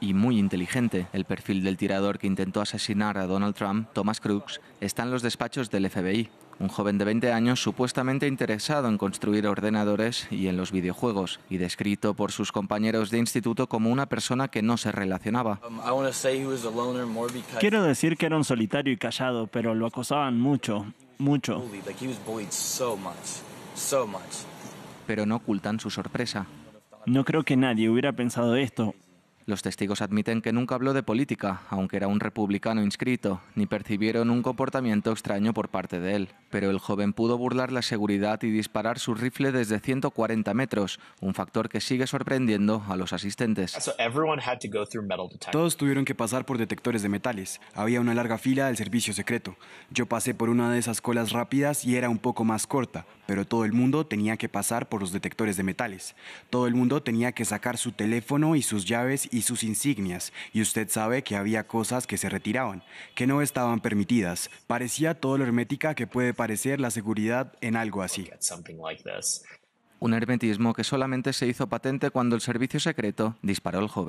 y muy inteligente. El perfil del tirador que intentó asesinar a Donald Trump, Thomas Crooks, está en los despachos del FBI, un joven de 20 años supuestamente interesado en construir ordenadores y en los videojuegos, y descrito por sus compañeros de instituto como una persona que no se relacionaba. Um, Quiero decir que era un solitario y callado, pero lo acosaban mucho, mucho. Pero no ocultan su sorpresa. No creo que nadie hubiera pensado esto, los testigos admiten que nunca habló de política, aunque era un republicano inscrito, ni percibieron un comportamiento extraño por parte de él pero el joven pudo burlar la seguridad y disparar su rifle desde 140 metros, un factor que sigue sorprendiendo a los asistentes. Todos tuvieron que pasar por detectores de metales. Había una larga fila del servicio secreto. Yo pasé por una de esas colas rápidas y era un poco más corta, pero todo el mundo tenía que pasar por los detectores de metales. Todo el mundo tenía que sacar su teléfono y sus llaves y sus insignias, y usted sabe que había cosas que se retiraban, que no estaban permitidas. Parecía todo lo hermética que puede parecer la seguridad en algo así. Un hermetismo que solamente se hizo patente cuando el servicio secreto disparó al joven.